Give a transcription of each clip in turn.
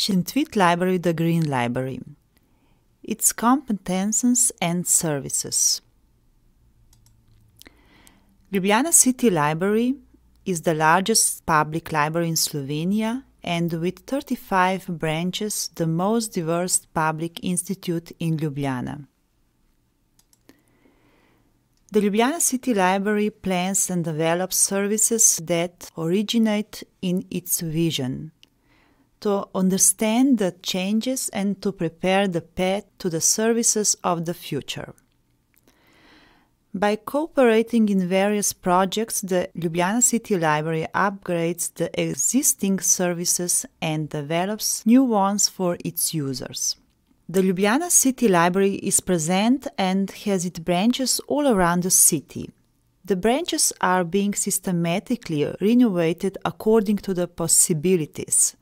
Shintwit Library, the Green Library. Its competences and services. Ljubljana City Library is the largest public library in Slovenia and with 35 branches, the most diverse public institute in Ljubljana. The Ljubljana City Library plans and develops services that originate in its vision to understand the changes and to prepare the pet to the services of the future. By cooperating in various projects, the Ljubljana City Library upgrades the existing services and develops new ones for its users. The Ljubljana City Library is present and has its branches all around the city. The branches are being systematically renovated according to the possibilities.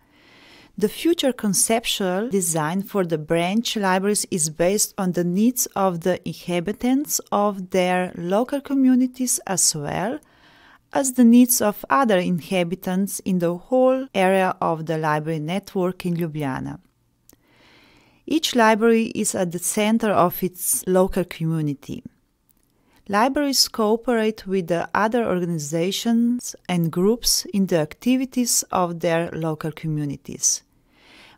The future conceptual design for the branch libraries is based on the needs of the inhabitants of their local communities as well as the needs of other inhabitants in the whole area of the library network in Ljubljana. Each library is at the center of its local community. Libraries cooperate with the other organizations and groups in the activities of their local communities.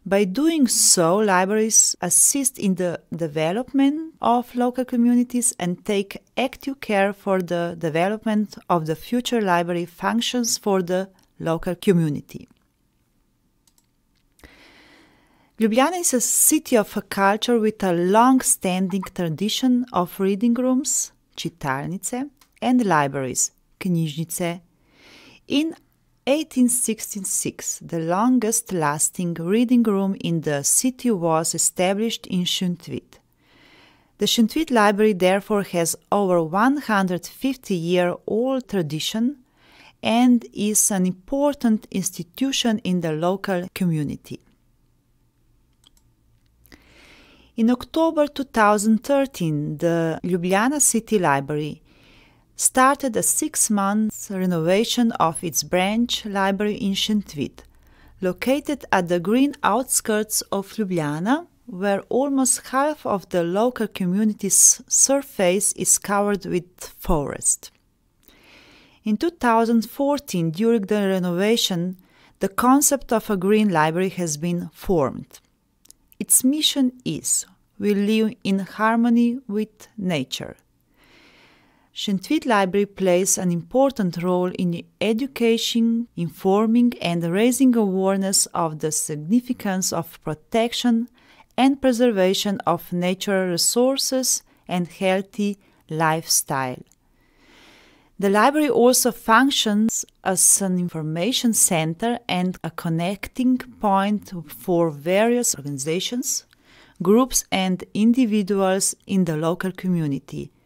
By doing so, libraries assist in the development of local communities and take active care for the development of the future library functions for the local community. Ljubljana is a city of a culture with a long standing tradition of reading rooms, čitalnice, and libraries, knjižnice. In 1866, the longest lasting reading room in the city was established in Schüntwit. The Schüntwit Library therefore has over 150 year old tradition and is an important institution in the local community. In October 2013, the Ljubljana City Library started a six-month renovation of its branch library in Šentvid, located at the green outskirts of Ljubljana, where almost half of the local community's surface is covered with forest. In 2014, during the renovation, the concept of a green library has been formed. Its mission is we live in harmony with nature. Shentwit Library plays an important role in education, informing and raising awareness of the significance of protection and preservation of natural resources and healthy lifestyle. The library also functions as an information center and a connecting point for various organizations, groups and individuals in the local community –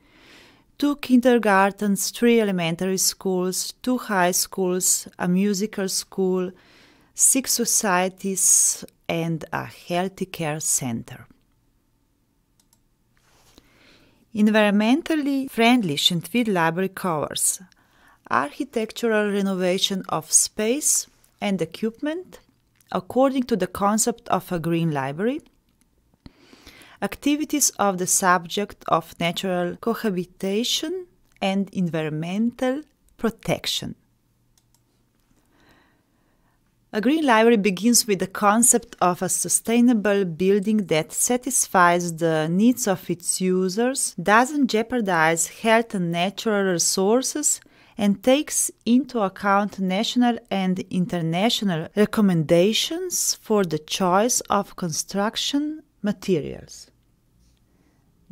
two kindergartens, three elementary schools, two high schools, a musical school, six societies, and a healthy care center. Environmentally friendly Schentwid library covers architectural renovation of space and equipment according to the concept of a green library activities of the subject of natural cohabitation and environmental protection. A green library begins with the concept of a sustainable building that satisfies the needs of its users, doesn't jeopardize health and natural resources, and takes into account national and international recommendations for the choice of construction materials.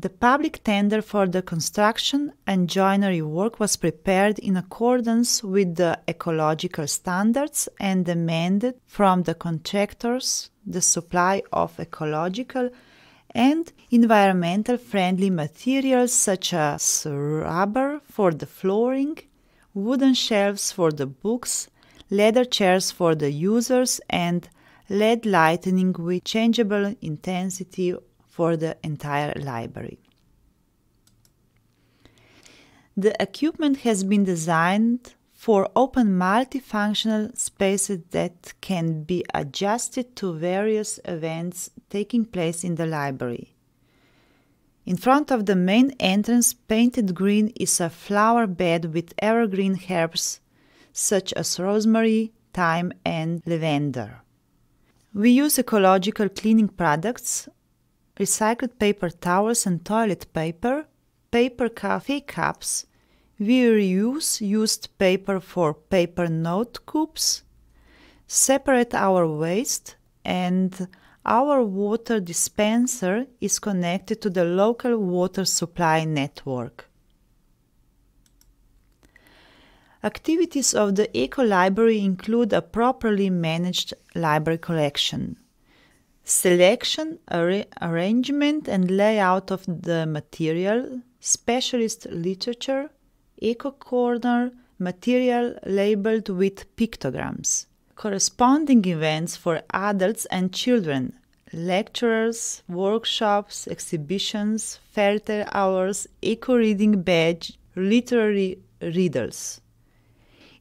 The public tender for the construction and joinery work was prepared in accordance with the ecological standards and demanded from the contractors the supply of ecological and environmental friendly materials such as rubber for the flooring, wooden shelves for the books, leather chairs for the users, and LED lighting with changeable intensity for the entire library. The equipment has been designed for open multifunctional spaces that can be adjusted to various events taking place in the library. In front of the main entrance, painted green, is a flower bed with evergreen herbs such as rosemary, thyme, and lavender. We use ecological cleaning products recycled paper towels and toilet paper, paper coffee cups. We reuse used paper for paper note cups. Separate our waste and our water dispenser is connected to the local water supply network. Activities of the Eco Library include a properly managed library collection. Selection, ar arrangement, and layout of the material, specialist literature, eco corner, material labeled with pictograms, corresponding events for adults and children, lectures, workshops, exhibitions, fair hours, eco reading badge, literary riddles.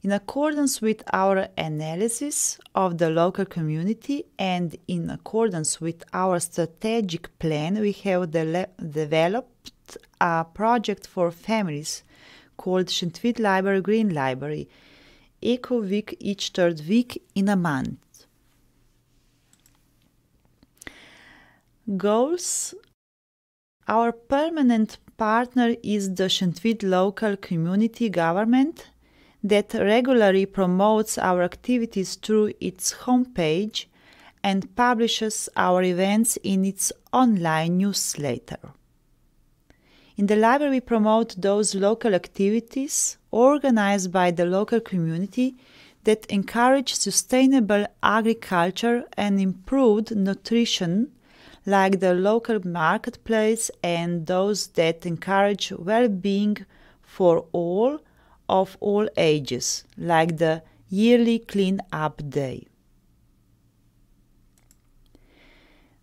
In accordance with our analysis of the local community and in accordance with our strategic plan, we have de developed a project for families called Schentwit Library Green Library, Eco Week each third week in a month. Goals Our permanent partner is the Schentwit local community government that regularly promotes our activities through its homepage and publishes our events in its online newsletter. In the library, promote those local activities organized by the local community that encourage sustainable agriculture and improved nutrition, like the local marketplace and those that encourage well being for all of all ages, like the yearly clean-up day.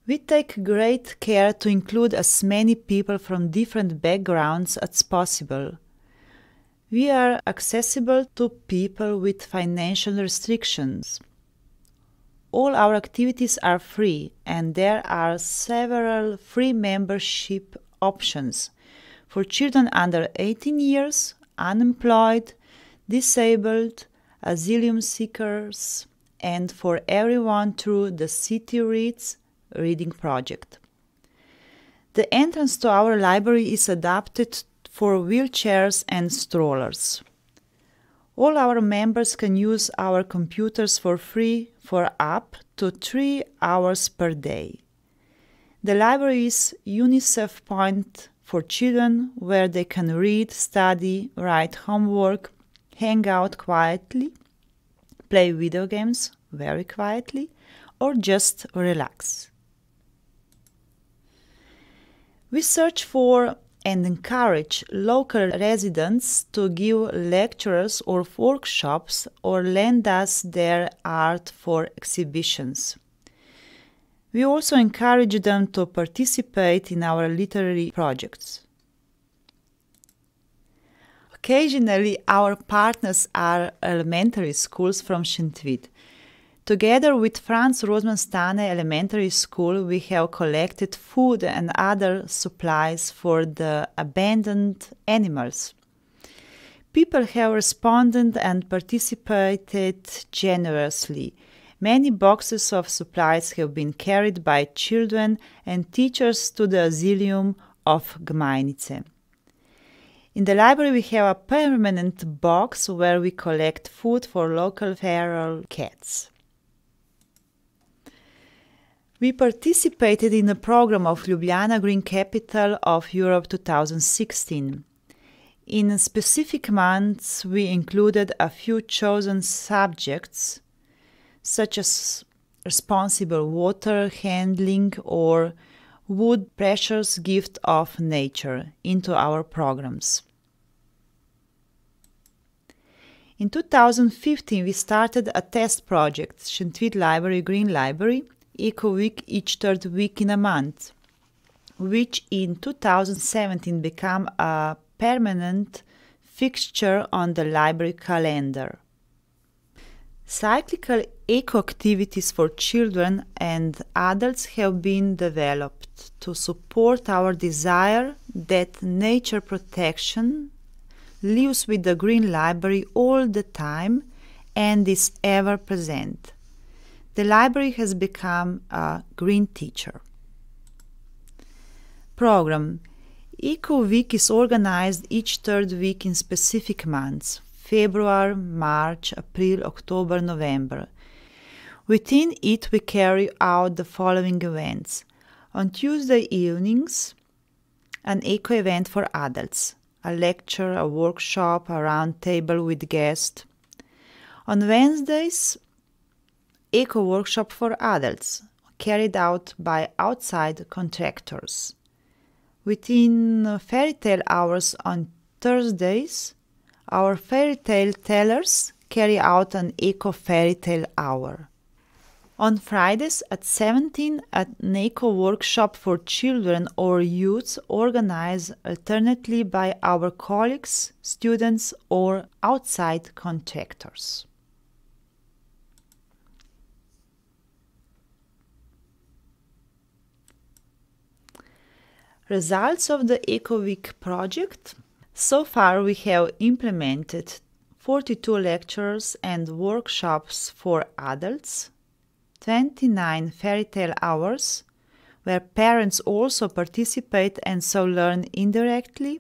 We take great care to include as many people from different backgrounds as possible. We are accessible to people with financial restrictions. All our activities are free, and there are several free membership options for children under 18 years, unemployed, disabled, asylum seekers, and for everyone through the City Reads reading project. The entrance to our library is adapted for wheelchairs and strollers. All our members can use our computers for free for up to three hours per day. The library's UNICEF Point for children where they can read, study, write homework, hang out quietly, play video games very quietly, or just relax. We search for and encourage local residents to give lectures or workshops or lend us their art for exhibitions. We also encourage them to participate in our literary projects. Occasionally, our partners are elementary schools from Shintvid. Together with Franz Rosenstane Elementary School, we have collected food and other supplies for the abandoned animals. People have responded and participated generously. Many boxes of supplies have been carried by children and teachers to the asylum of Gmajnice. In the library, we have a permanent box where we collect food for local feral cats. We participated in a program of Ljubljana Green Capital of Europe 2016. In specific months, we included a few chosen subjects such as responsible water handling or wood precious gift of nature into our programs. In 2015, we started a test project, Shentvit Library Green Library, Eco Week each third week in a month, which in 2017 became a permanent fixture on the library calendar. Cyclical eco activities for children and adults have been developed to support our desire that nature protection lives with the Green Library all the time and is ever present. The library has become a green teacher. Program Eco week is organized each third week in specific months February, March, April, October, November. Within it, we carry out the following events. On Tuesday evenings, an eco event for adults, a lecture, a workshop, a round table with guests. On Wednesdays, eco workshop for adults, carried out by outside contractors. Within fairy tale hours on Thursdays, our fairy tale tellers carry out an eco fairy tale hour. On Fridays at 17, an eco workshop for children or youths organized alternately by our colleagues, students, or outside contractors. Results of the EcoWeek project so far, we have implemented 42 lectures and workshops for adults, 29 fairy tale hours, where parents also participate and so learn indirectly,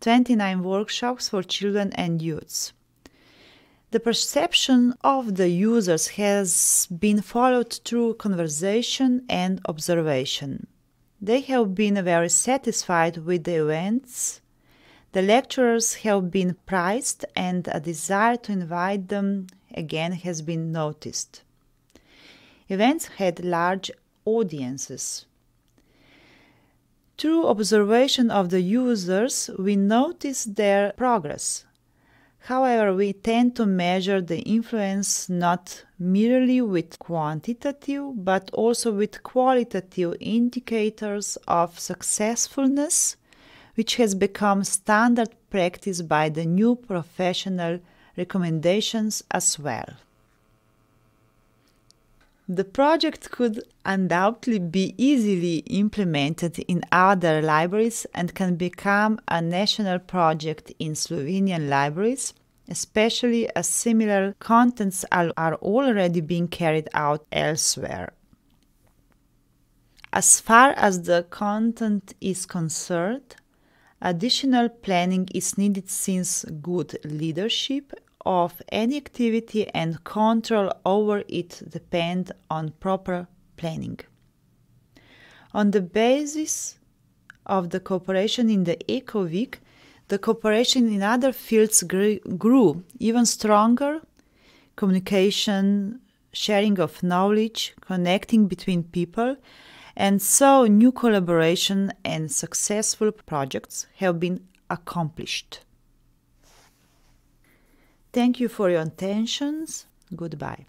29 workshops for children and youths. The perception of the users has been followed through conversation and observation. They have been very satisfied with the events the lecturers have been prized, and a desire to invite them again has been noticed. Events had large audiences. Through observation of the users, we notice their progress. However, we tend to measure the influence not merely with quantitative but also with qualitative indicators of successfulness which has become standard practice by the new professional recommendations as well. The project could undoubtedly be easily implemented in other libraries and can become a national project in Slovenian libraries, especially as similar contents are, already being carried out elsewhere. As far as the content is concerned, Additional planning is needed since good leadership of any activity and control over it depend on proper planning. On the basis of the cooperation in the ECOWIC, the cooperation in other fields grew, grew even stronger. Communication, sharing of knowledge, connecting between people, and so new collaboration and successful projects have been accomplished. Thank you for your attentions. Goodbye.